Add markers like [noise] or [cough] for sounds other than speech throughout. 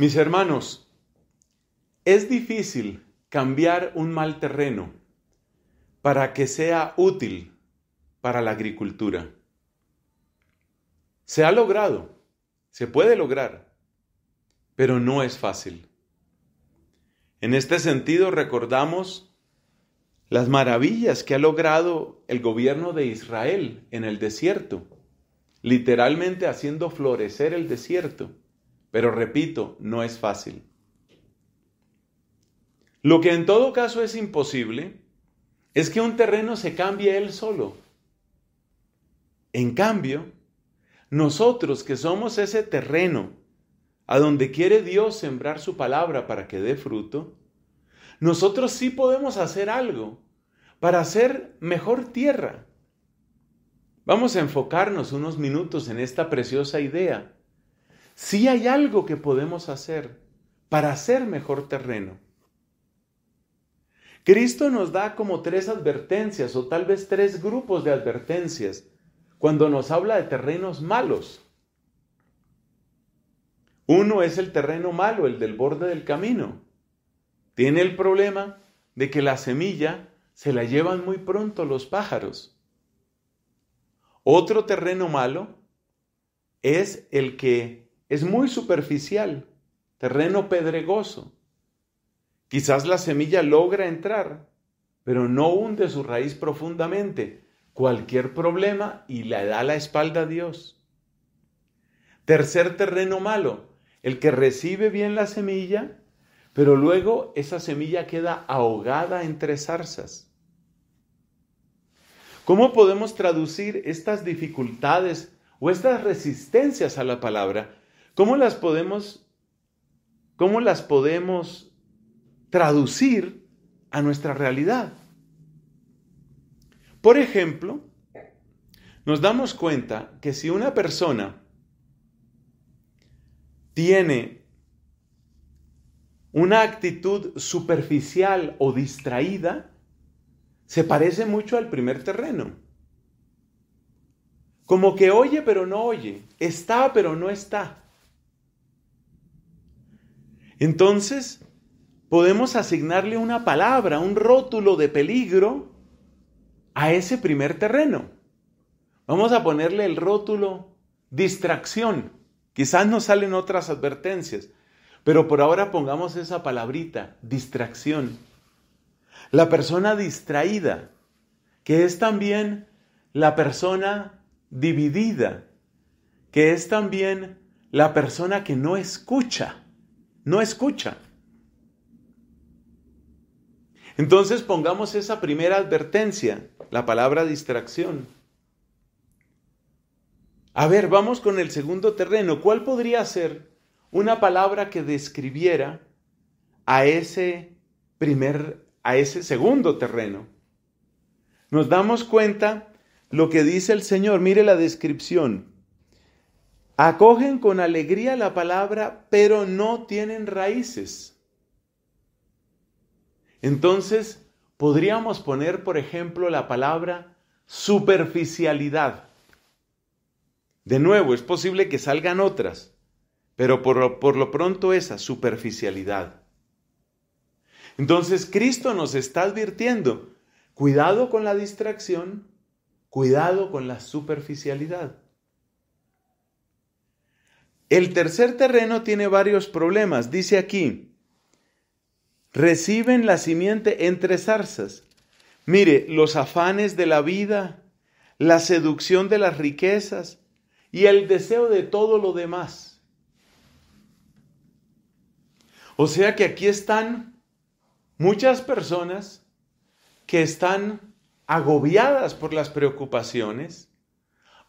Mis hermanos, es difícil cambiar un mal terreno para que sea útil para la agricultura. Se ha logrado, se puede lograr, pero no es fácil. En este sentido recordamos las maravillas que ha logrado el gobierno de Israel en el desierto, literalmente haciendo florecer el desierto. Pero repito, no es fácil. Lo que en todo caso es imposible es que un terreno se cambie él solo. En cambio, nosotros que somos ese terreno a donde quiere Dios sembrar su palabra para que dé fruto, nosotros sí podemos hacer algo para hacer mejor tierra. Vamos a enfocarnos unos minutos en esta preciosa idea sí hay algo que podemos hacer para hacer mejor terreno. Cristo nos da como tres advertencias o tal vez tres grupos de advertencias cuando nos habla de terrenos malos. Uno es el terreno malo, el del borde del camino. Tiene el problema de que la semilla se la llevan muy pronto los pájaros. Otro terreno malo es el que es muy superficial, terreno pedregoso. Quizás la semilla logra entrar, pero no hunde su raíz profundamente. Cualquier problema y le da la espalda a Dios. Tercer terreno malo, el que recibe bien la semilla, pero luego esa semilla queda ahogada entre zarzas. ¿Cómo podemos traducir estas dificultades o estas resistencias a la palabra ¿Cómo las podemos, las podemos traducir a nuestra realidad? Por ejemplo, nos damos cuenta que si una persona tiene una actitud superficial o distraída, se parece mucho al primer terreno. Como que oye pero no oye, está pero no está. Entonces, podemos asignarle una palabra, un rótulo de peligro a ese primer terreno. Vamos a ponerle el rótulo distracción. Quizás nos salen otras advertencias, pero por ahora pongamos esa palabrita, distracción. La persona distraída, que es también la persona dividida, que es también la persona que no escucha no escucha. Entonces pongamos esa primera advertencia, la palabra distracción. A ver, vamos con el segundo terreno. ¿Cuál podría ser una palabra que describiera a ese primer, a ese segundo terreno? Nos damos cuenta lo que dice el Señor. Mire la descripción. Acogen con alegría la palabra, pero no tienen raíces. Entonces, podríamos poner, por ejemplo, la palabra superficialidad. De nuevo, es posible que salgan otras, pero por lo, por lo pronto esa superficialidad. Entonces, Cristo nos está advirtiendo, cuidado con la distracción, cuidado con la superficialidad. El tercer terreno tiene varios problemas. Dice aquí, reciben la simiente entre zarzas. Mire, los afanes de la vida, la seducción de las riquezas y el deseo de todo lo demás. O sea que aquí están muchas personas que están agobiadas por las preocupaciones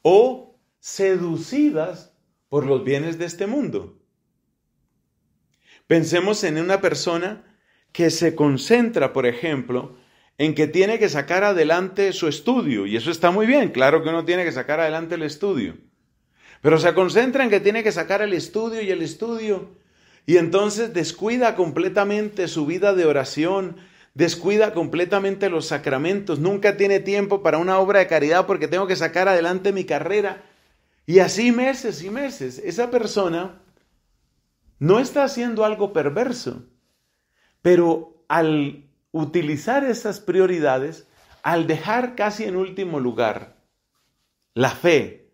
o seducidas por los bienes de este mundo. Pensemos en una persona que se concentra, por ejemplo, en que tiene que sacar adelante su estudio, y eso está muy bien, claro que uno tiene que sacar adelante el estudio, pero se concentra en que tiene que sacar el estudio y el estudio, y entonces descuida completamente su vida de oración, descuida completamente los sacramentos, nunca tiene tiempo para una obra de caridad porque tengo que sacar adelante mi carrera, y así meses y meses, esa persona no está haciendo algo perverso, pero al utilizar esas prioridades, al dejar casi en último lugar la fe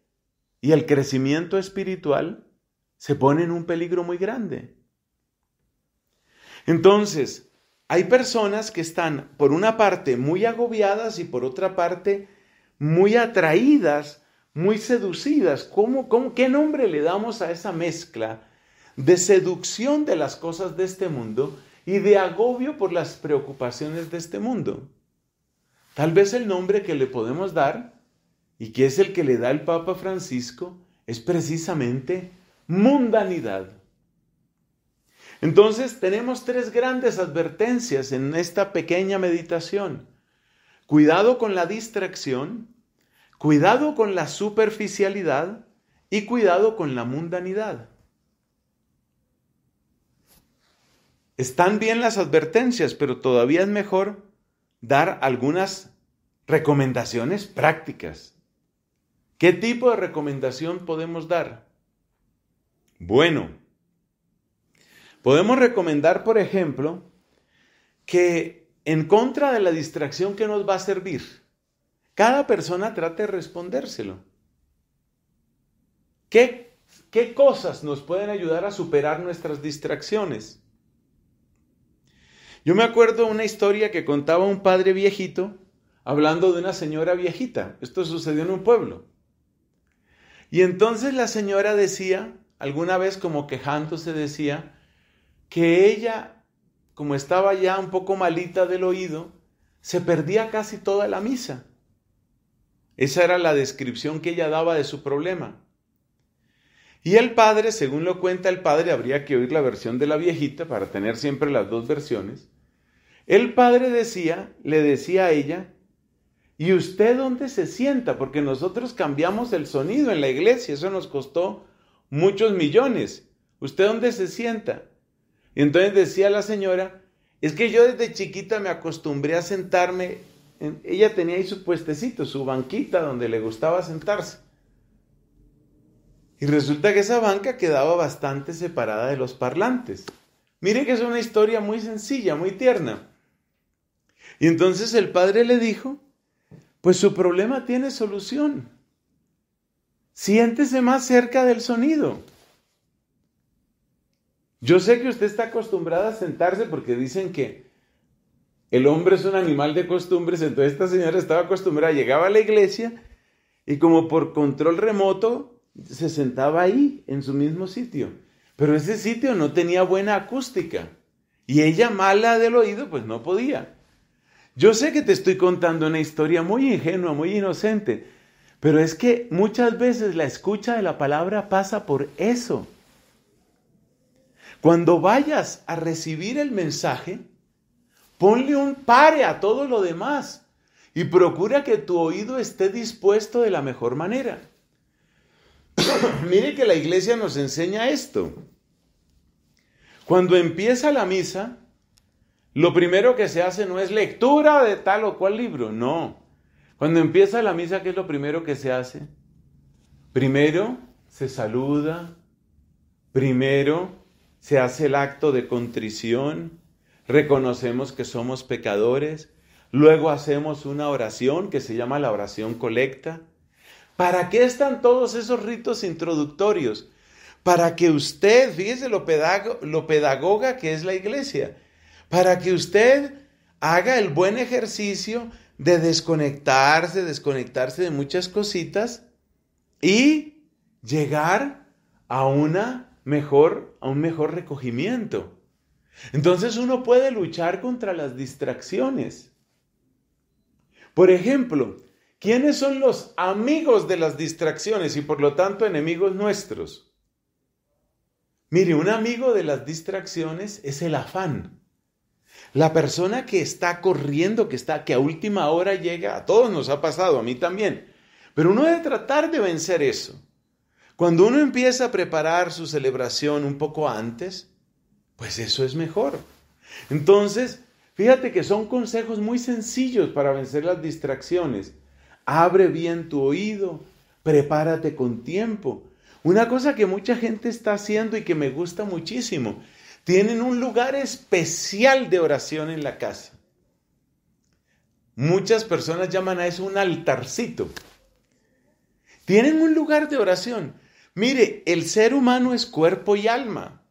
y el crecimiento espiritual, se pone en un peligro muy grande. Entonces, hay personas que están, por una parte, muy agobiadas y por otra parte, muy atraídas muy seducidas. ¿Cómo, qué nombre le damos a esa mezcla de seducción de las cosas de este mundo y de agobio por las preocupaciones de este mundo? Tal vez el nombre que le podemos dar, y que es el que le da el Papa Francisco, es precisamente mundanidad. Entonces tenemos tres grandes advertencias en esta pequeña meditación. Cuidado con la distracción, Cuidado con la superficialidad y cuidado con la mundanidad. Están bien las advertencias, pero todavía es mejor dar algunas recomendaciones prácticas. ¿Qué tipo de recomendación podemos dar? Bueno, podemos recomendar, por ejemplo, que en contra de la distracción que nos va a servir, cada persona trate de respondérselo. ¿Qué, ¿Qué cosas nos pueden ayudar a superar nuestras distracciones? Yo me acuerdo una historia que contaba un padre viejito hablando de una señora viejita. Esto sucedió en un pueblo. Y entonces la señora decía, alguna vez como se decía, que ella, como estaba ya un poco malita del oído, se perdía casi toda la misa. Esa era la descripción que ella daba de su problema. Y el padre, según lo cuenta el padre, habría que oír la versión de la viejita para tener siempre las dos versiones. El padre decía, le decía a ella, ¿y usted dónde se sienta? Porque nosotros cambiamos el sonido en la iglesia, eso nos costó muchos millones. ¿Usted dónde se sienta? Y entonces decía la señora, es que yo desde chiquita me acostumbré a sentarme ella tenía ahí su puestecito, su banquita donde le gustaba sentarse. Y resulta que esa banca quedaba bastante separada de los parlantes. mire que es una historia muy sencilla, muy tierna. Y entonces el padre le dijo, pues su problema tiene solución. Siéntese más cerca del sonido. Yo sé que usted está acostumbrada a sentarse porque dicen que el hombre es un animal de costumbres, entonces esta señora estaba acostumbrada, llegaba a la iglesia y como por control remoto se sentaba ahí, en su mismo sitio. Pero ese sitio no tenía buena acústica y ella mala del oído, pues no podía. Yo sé que te estoy contando una historia muy ingenua, muy inocente, pero es que muchas veces la escucha de la palabra pasa por eso. Cuando vayas a recibir el mensaje, Ponle un pare a todo lo demás y procura que tu oído esté dispuesto de la mejor manera. [coughs] Mire que la iglesia nos enseña esto. Cuando empieza la misa, lo primero que se hace no es lectura de tal o cual libro, no. Cuando empieza la misa, ¿qué es lo primero que se hace? Primero se saluda, primero se hace el acto de contrición, reconocemos que somos pecadores, luego hacemos una oración que se llama la oración colecta. ¿Para qué están todos esos ritos introductorios? Para que usted, fíjese lo, pedagoga que es la iglesia, para que usted haga el buen ejercicio de desconectarse, desconectarse de muchas cositas y llegar a una mejor, a un mejor recogimiento. Entonces uno puede luchar contra las distracciones. Por ejemplo, ¿quiénes son los amigos de las distracciones y por lo tanto enemigos nuestros? Mire, un amigo de las distracciones es el afán. La persona que está corriendo, que está que a última hora llega, a todos nos ha pasado, a mí también. Pero uno debe tratar de vencer eso. Cuando uno empieza a preparar su celebración un poco antes, pues eso es mejor. Entonces, fíjate que son consejos muy sencillos para vencer las distracciones. Abre bien tu oído, prepárate con tiempo. Una cosa que mucha gente está haciendo y que me gusta muchísimo, tienen un lugar especial de oración en la casa. Muchas personas llaman a eso un altarcito. Tienen un lugar de oración. Mire, el ser humano es cuerpo y alma.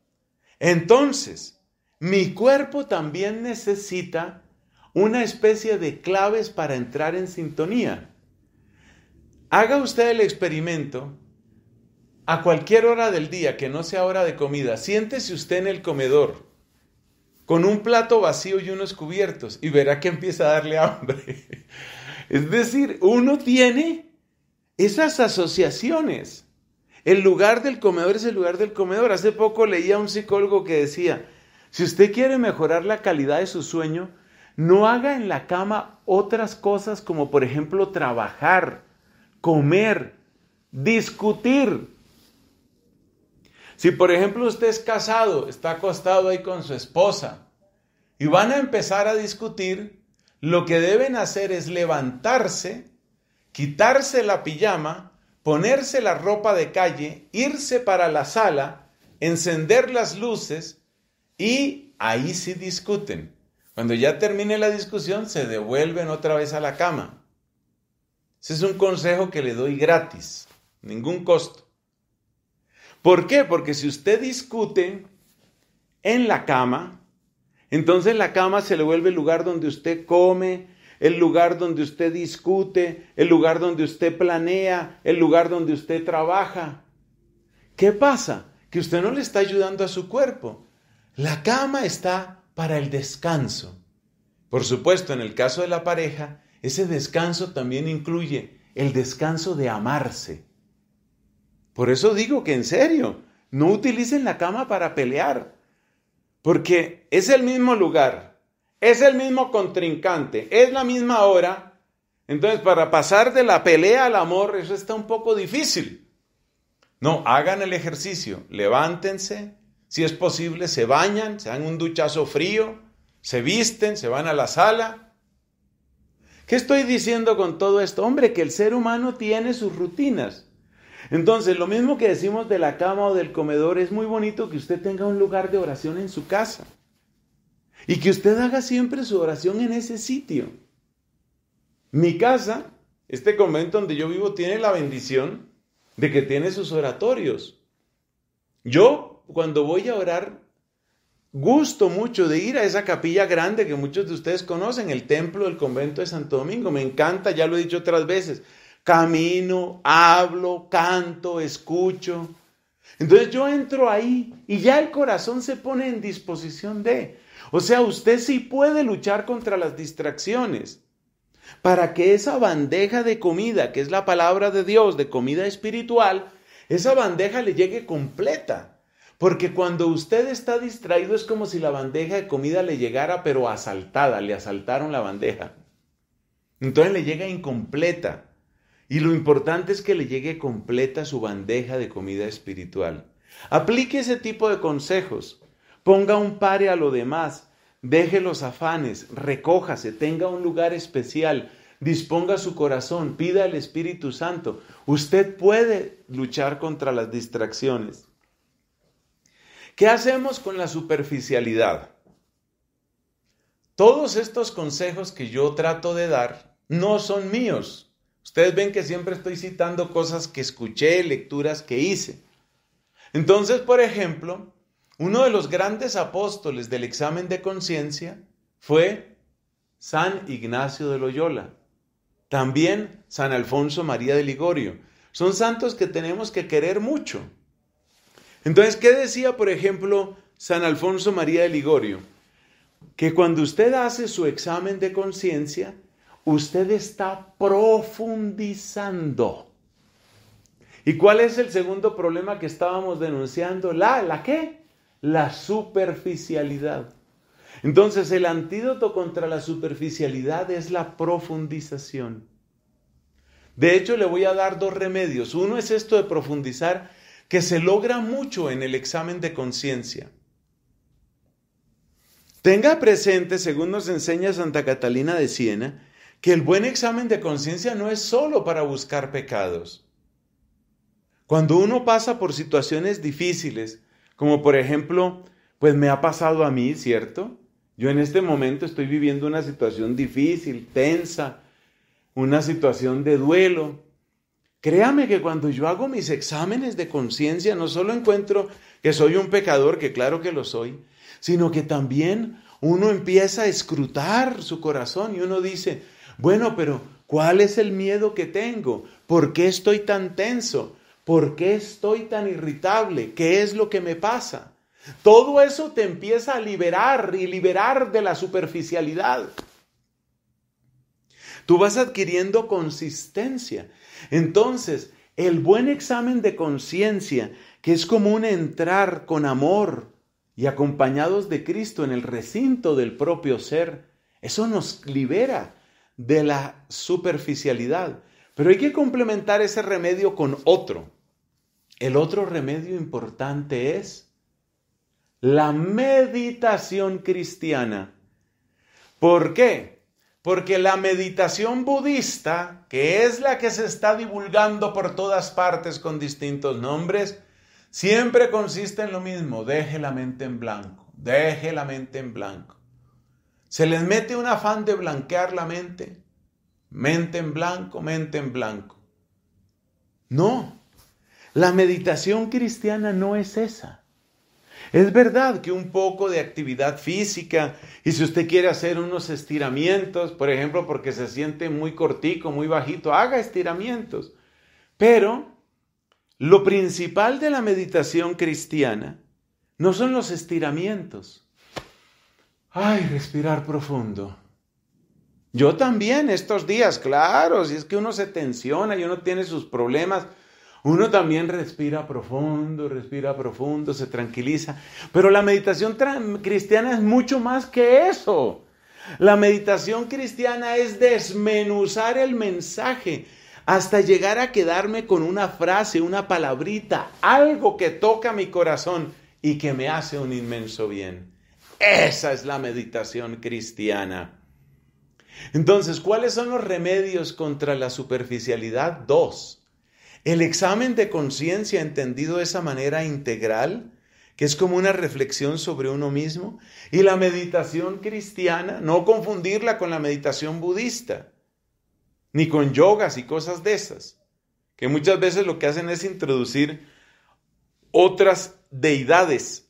Entonces, mi cuerpo también necesita una especie de claves para entrar en sintonía. Haga usted el experimento a cualquier hora del día que no sea hora de comida. Siéntese usted en el comedor con un plato vacío y unos cubiertos y verá que empieza a darle hambre. [laughs] Es decir, uno tiene esas asociaciones. El lugar del comedor es el lugar del comedor. Hace poco leía un psicólogo que decía, si usted quiere mejorar la calidad de su sueño, no haga en la cama otras cosas como por ejemplo trabajar, comer, discutir. Si por ejemplo usted es casado, está acostado ahí con su esposa y van a empezar a discutir, lo que deben hacer es levantarse, quitarse la pijama ponerse la ropa de calle, irse para la sala, encender las luces y ahí sí discuten. Cuando ya termine la discusión, se devuelven otra vez a la cama. Ese es un consejo que le doy gratis, ningún costo. ¿Por qué? Porque si usted discute en la cama, entonces la cama se le vuelve el lugar donde usted come, el lugar donde usted discute, el lugar donde usted planea, el lugar donde usted trabaja. ¿Qué pasa? Que usted no le está ayudando a su cuerpo. La cama está para el descanso. Por supuesto, en el caso de la pareja, ese descanso también incluye el descanso de amarse. Por eso digo que en serio, no utilicen la cama para pelear, porque es el mismo lugar es el mismo contrincante, es la misma hora. Entonces, para pasar de la pelea al amor, eso está un poco difícil. No, hagan el ejercicio, levántense, si es posible, se bañan, se dan un duchazo frío, se visten, se van a la sala. ¿Qué estoy diciendo con todo esto? Hombre, que el ser humano tiene sus rutinas. Entonces, lo mismo que decimos de la cama o del comedor, es muy bonito que usted tenga un lugar de oración en su casa. Y que usted haga siempre su oración en ese sitio. Mi casa, este convento donde yo vivo, tiene la bendición de que tiene sus oratorios. Yo, cuando voy a orar, gusto mucho de ir a esa capilla grande que muchos de ustedes conocen, el templo del convento de Santo Domingo. Me encanta, ya lo he dicho otras veces. Camino, hablo, canto, escucho. Entonces yo entro ahí y ya el corazón se pone en disposición de... O sea, usted sí puede luchar contra las distracciones para que esa bandeja de comida, que es la palabra de Dios, de comida espiritual, esa bandeja le llegue completa. Porque cuando usted está distraído es como si la bandeja de comida le llegara, pero asaltada, le asaltaron la bandeja. Entonces le llega incompleta. Y lo importante es que le llegue completa su bandeja de comida espiritual. Aplique ese tipo de consejos. Ponga un pare a lo demás, deje los afanes, recójase, tenga un lugar especial, disponga su corazón, pida al Espíritu Santo. Usted puede luchar contra las distracciones. ¿Qué hacemos con la superficialidad? Todos estos consejos que yo trato de dar no son míos. Ustedes ven que siempre estoy citando cosas que escuché, lecturas que hice. Entonces, por ejemplo, uno de los grandes apóstoles del examen de conciencia fue San Ignacio de Loyola, también San Alfonso María de Ligorio. Son santos que tenemos que querer mucho. Entonces, ¿qué decía, por ejemplo, San Alfonso María de Ligorio? Que cuando usted hace su examen de conciencia, usted está profundizando. ¿Y cuál es el segundo problema que estábamos denunciando? La, ¿la qué? la superficialidad. Entonces el antídoto contra la superficialidad es la profundización. De hecho, le voy a dar dos remedios. Uno es esto de profundizar, que se logra mucho en el examen de conciencia. Tenga presente, según nos enseña Santa Catalina de Siena, que el buen examen de conciencia no es solo para buscar pecados. Cuando uno pasa por situaciones difíciles, como por ejemplo, pues me ha pasado a mí, ¿cierto? Yo en este momento estoy viviendo una situación difícil, tensa, una situación de duelo. Créame que cuando yo hago mis exámenes de conciencia, no solo encuentro que soy un pecador, que claro que lo soy, sino que también uno empieza a escrutar su corazón y uno dice, bueno, pero ¿cuál es el miedo que tengo? ¿Por qué estoy tan tenso? ¿Por qué estoy tan irritable? ¿Qué es lo que me pasa? Todo eso te empieza a liberar y liberar de la superficialidad. Tú vas adquiriendo consistencia. Entonces, el buen examen de conciencia, que es común entrar con amor y acompañados de Cristo en el recinto del propio ser, eso nos libera de la superficialidad. Pero hay que complementar ese remedio con otro. El otro remedio importante es la meditación cristiana. ¿Por qué? Porque la meditación budista, que es la que se está divulgando por todas partes con distintos nombres, siempre consiste en lo mismo, deje la mente en blanco, deje la mente en blanco. Se les mete un afán de blanquear la mente, mente en blanco, mente en blanco. No, la meditación cristiana no es esa. Es verdad que un poco de actividad física y si usted quiere hacer unos estiramientos, por ejemplo, porque se siente muy cortico, muy bajito, haga estiramientos. Pero lo principal de la meditación cristiana no son los estiramientos. Ay, respirar profundo. Yo también estos días, claro, si es que uno se tensiona y uno tiene sus problemas uno también respira profundo, respira profundo, se tranquiliza. Pero la meditación cristiana es mucho más que eso. La meditación cristiana es desmenuzar el mensaje hasta llegar a quedarme con una frase, una palabrita, algo que toca mi corazón y que me hace un inmenso bien. Esa es la meditación cristiana. Entonces, ¿cuáles son los remedios contra la superficialidad? Dos. El examen de conciencia entendido de esa manera integral, que es como una reflexión sobre uno mismo, y la meditación cristiana, no confundirla con la meditación budista, ni con yogas y cosas de esas, que muchas veces lo que hacen es introducir otras deidades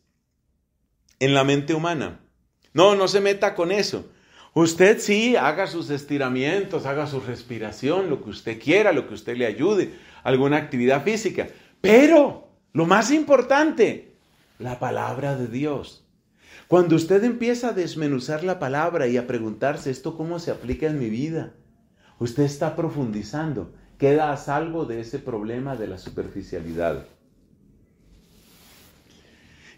en la mente humana. No, no se meta con eso. Usted sí, haga sus estiramientos, haga su respiración, lo que usted quiera, lo que usted le ayude, alguna actividad física. Pero, lo más importante, la palabra de Dios. Cuando usted empieza a desmenuzar la palabra y a preguntarse esto cómo se aplica en mi vida, usted está profundizando, queda a salvo de ese problema de la superficialidad.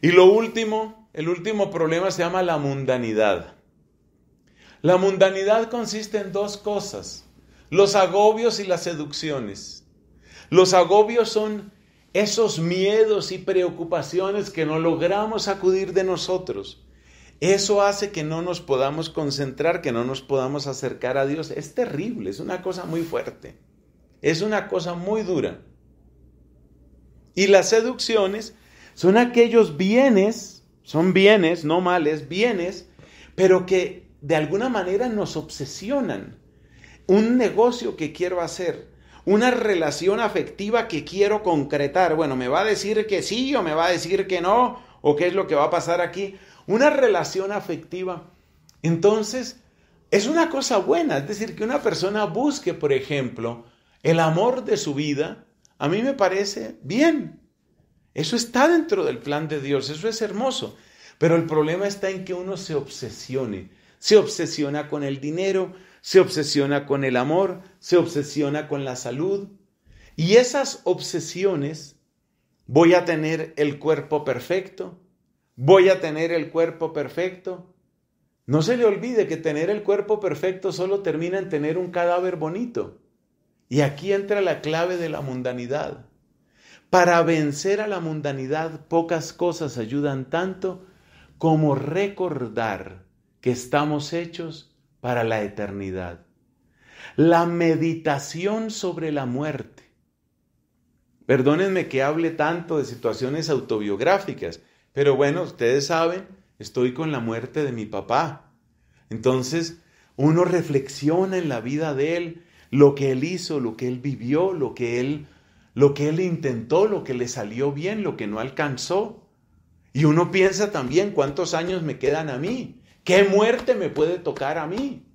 Y lo último, el último problema se llama la mundanidad. La mundanidad consiste en dos cosas, los agobios y las seducciones. Los agobios son esos miedos y preocupaciones que no logramos acudir de nosotros. Eso hace que no nos podamos concentrar, que no nos podamos acercar a Dios. Es terrible, es una cosa muy fuerte, es una cosa muy dura. Y las seducciones son aquellos bienes, son bienes, no males, bienes, pero que de alguna manera nos obsesionan. Un negocio que quiero hacer, una relación afectiva que quiero concretar. Bueno, me va a decir que sí o me va a decir que no, o qué es lo que va a pasar aquí. Una relación afectiva. Entonces, es una cosa buena, es decir, que una persona busque, por ejemplo, el amor de su vida, a mí me parece bien. Eso está dentro del plan de Dios, eso es hermoso. Pero el problema está en que uno se obsesione se obsesiona con el dinero, se obsesiona con el amor, se obsesiona con la salud. Y esas obsesiones, voy a tener el cuerpo perfecto, voy a tener el cuerpo perfecto. No se le olvide que tener el cuerpo perfecto solo termina en tener un cadáver bonito. Y aquí entra la clave de la mundanidad. Para vencer a la mundanidad pocas cosas ayudan tanto como recordar estamos hechos para la eternidad. La meditación sobre la muerte. Perdónenme que hable tanto de situaciones autobiográficas, pero bueno, ustedes saben, estoy con la muerte de mi papá. Entonces, uno reflexiona en la vida de él, lo que él hizo, lo que él vivió, lo que él lo que él intentó, lo que le salió bien, lo que no alcanzó. Y uno piensa también cuántos años me quedan a mí ¿Qué muerte me puede tocar a mí?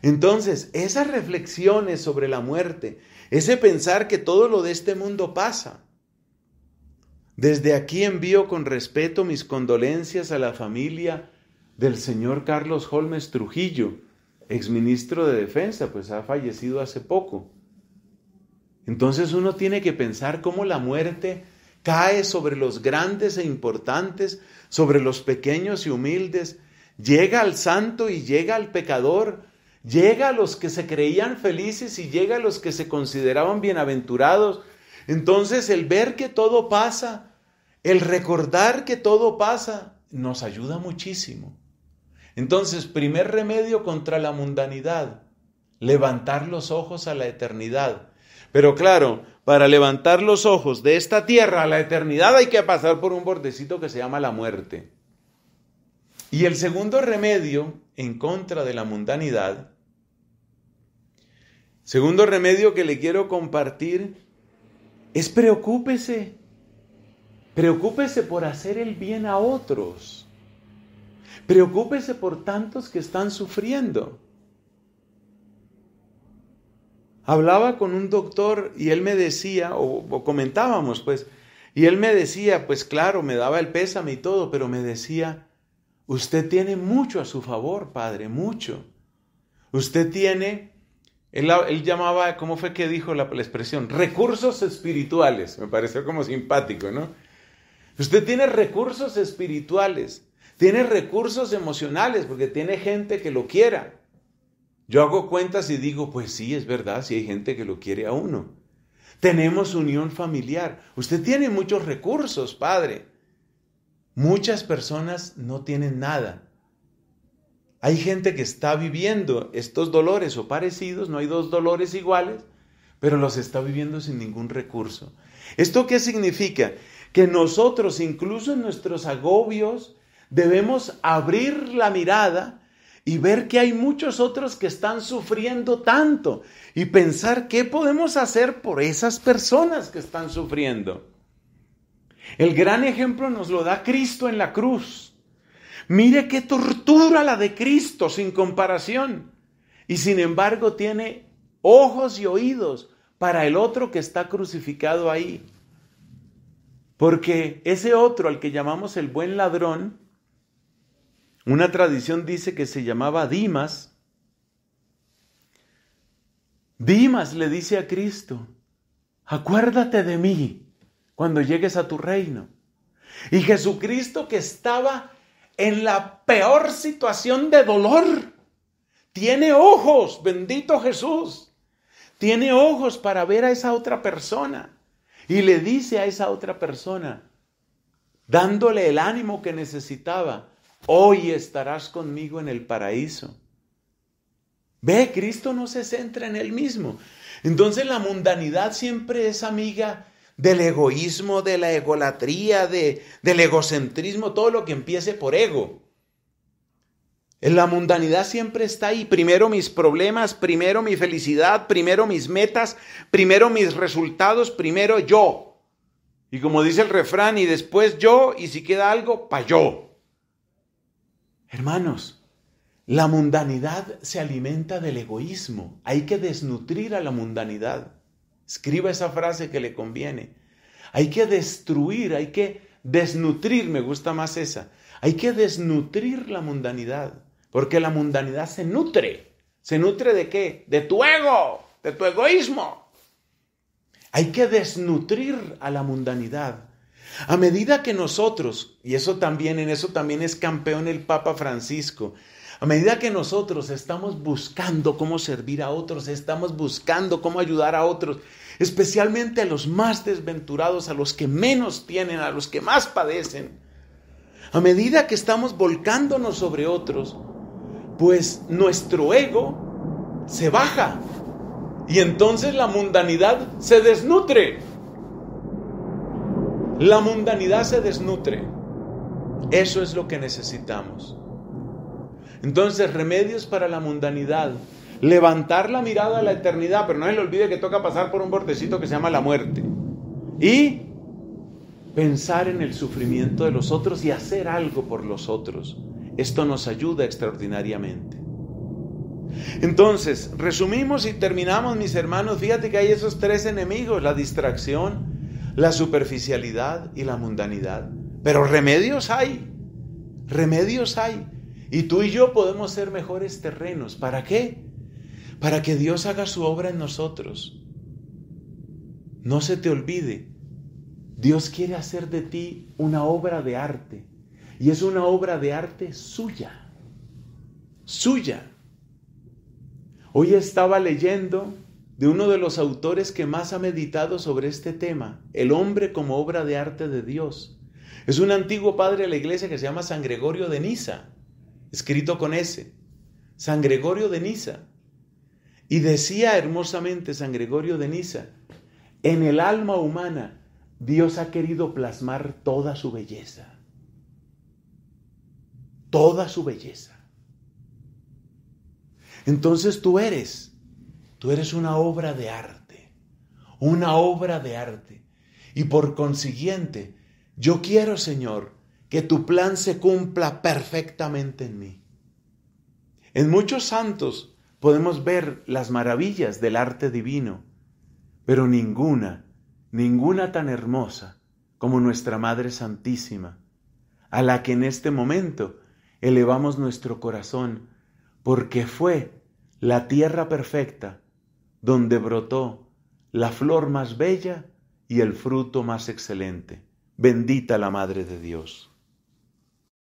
Entonces, esas reflexiones sobre la muerte, ese pensar que todo lo de este mundo pasa. Desde aquí envío con respeto mis condolencias a la familia del señor Carlos Holmes Trujillo, exministro de Defensa, pues ha fallecido hace poco. Entonces uno tiene que pensar cómo la muerte cae sobre los grandes e importantes, sobre los pequeños y humildes, Llega al santo y llega al pecador. Llega a los que se creían felices y llega a los que se consideraban bienaventurados. Entonces el ver que todo pasa, el recordar que todo pasa, nos ayuda muchísimo. Entonces, primer remedio contra la mundanidad, levantar los ojos a la eternidad. Pero claro, para levantar los ojos de esta tierra a la eternidad hay que pasar por un bordecito que se llama la muerte. Y el segundo remedio en contra de la mundanidad, segundo remedio que le quiero compartir, es preocúpese. Preocúpese por hacer el bien a otros. Preocúpese por tantos que están sufriendo. Hablaba con un doctor y él me decía, o, o comentábamos pues, y él me decía, pues claro, me daba el pésame y todo, pero me decía, Usted tiene mucho a su favor, Padre, mucho. Usted tiene, él, llamaba, ¿cómo fue que dijo la, expresión? Recursos espirituales, me pareció como simpático, ¿no? Usted tiene recursos espirituales, tiene recursos emocionales, porque tiene gente que lo quiera. Yo hago cuentas y digo, pues sí, es verdad, si hay gente que lo quiere a uno. Tenemos unión familiar. Usted tiene muchos recursos, Padre. Muchas personas no tienen nada. Hay gente que está viviendo estos dolores o parecidos, no hay dos dolores iguales, pero los está viviendo sin ningún recurso. ¿Esto qué significa? Que nosotros, incluso en nuestros agobios, debemos abrir la mirada y ver que hay muchos otros que están sufriendo tanto y pensar qué podemos hacer por esas personas que están sufriendo. El gran ejemplo nos lo da Cristo en la cruz. Mire qué tortura la de Cristo sin comparación. Y sin embargo tiene ojos y oídos para el otro que está crucificado ahí. Porque ese otro al que llamamos el buen ladrón, una tradición dice que se llamaba Dimas. Dimas le dice a Cristo, acuérdate de mí cuando llegues a tu reino. Y Jesucristo que estaba en la peor situación de dolor, tiene ojos, bendito Jesús, tiene ojos para ver a esa otra persona. Y le dice a esa otra persona, dándole el ánimo que necesitaba, hoy estarás conmigo en el paraíso. Ve, Cristo no se centra en él mismo. Entonces la mundanidad siempre es amiga del egoísmo, de la egolatría, del egocentrismo, todo lo que empiece por ego. En la mundanidad siempre está ahí. Primero mis problemas, primero mi felicidad, primero mis metas, primero mis resultados, primero yo. Y como dice el refrán, y después yo, y si queda algo, pa' yo. Hermanos, la mundanidad se alimenta del egoísmo. Hay que desnutrir a la mundanidad. Escriba esa frase que le conviene. Hay que destruir, hay que desnutrir, me gusta más esa. Hay que desnutrir la mundanidad, porque la mundanidad se nutre. ¿Se nutre de qué? De tu ego, de tu egoísmo. Hay que desnutrir a la mundanidad. A medida que nosotros, y eso también en eso también es campeón el Papa Francisco, a medida que nosotros estamos buscando cómo servir a otros, estamos buscando cómo ayudar a otros, especialmente a los más desventurados, a los que menos tienen, a los que más padecen, a medida que estamos volcándonos sobre otros, pues nuestro ego se baja y entonces la mundanidad se desnutre. La mundanidad se desnutre. Eso es lo que necesitamos. Entonces, remedios para la mundanidad. Levantar la mirada a la eternidad, pero no se le olvide que toca pasar por un bordecito que se llama la muerte. Y pensar en el sufrimiento de los otros y hacer algo por los otros. Esto nos ayuda extraordinariamente. Entonces, resumimos y terminamos, mis hermanos. Fíjate que hay esos tres enemigos, la distracción, la superficialidad y la mundanidad. Pero remedios hay, remedios hay. Y tú y yo podemos ser mejores terrenos. ¿Para qué? Para que Dios haga su obra en nosotros. No se te olvide, Dios quiere hacer de ti una obra de arte. Y es una obra de arte suya. Suya. Hoy estaba leyendo de uno de los autores que más ha meditado sobre este tema, El hombre como obra de arte de Dios. Es un antiguo padre de la iglesia que se llama San Gregorio de Niza escrito con S, San Gregorio de Niza. Y decía hermosamente San Gregorio de Niza, en el alma humana Dios ha querido plasmar toda su belleza. Toda su belleza. Entonces tú eres, tú eres una obra de arte, una obra de arte. Y por consiguiente, yo quiero, Señor, que tu plan se cumpla perfectamente en mí. En muchos santos podemos ver las maravillas del arte divino, pero ninguna, ninguna tan hermosa como nuestra Madre Santísima, a la que en este momento elevamos nuestro corazón, porque fue la tierra perfecta donde brotó la flor más bella y el fruto más excelente. Bendita la Madre de Dios.